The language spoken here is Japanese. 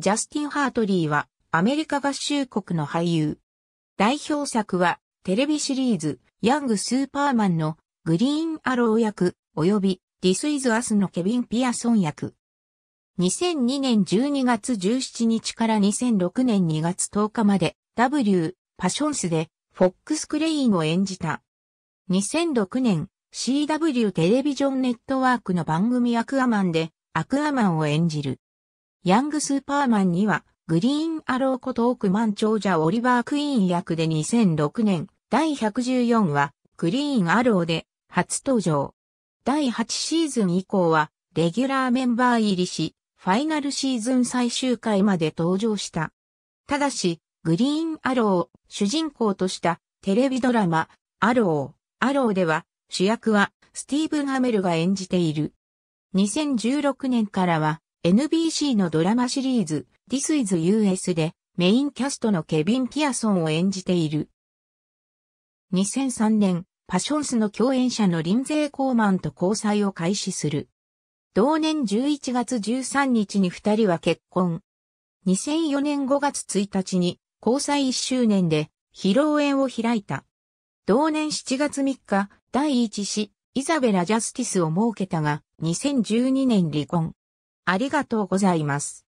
ジャスティン・ハートリーはアメリカ合衆国の俳優。代表作はテレビシリーズヤング・スーパーマンのグリーン・アロー役及びディスイズ・アスのケビン・ピアソン役。2002年12月17日から2006年2月10日まで W パションスでフォックス・クレインを演じた。2006年 CW テレビジョンネットワークの番組アクアマンでアクアマンを演じる。ヤングスーパーマンには、グリーンアローこと奥満長者オリバー・クイーン役で2006年、第114話、グリーンアローで、初登場。第8シーズン以降は、レギュラーメンバー入りし、ファイナルシーズン最終回まで登場した。ただし、グリーンアローを主人公としたテレビドラマ、アロー、アローでは主役はスティーブン・アメルが演じている。2016年からは NBC のドラマシリーズ This is US でメインキャストのケビン・ピアソンを演じている。2003年、パションスの共演者のリンゼー・コーマンと交際を開始する。同年11月13日に二人は結婚。2004年5月1日に交際1周年で披露宴を開いた。同年7月3日、第1子、イザベラ・ジャスティスを設けたが、2012年離婚。ありがとうございます。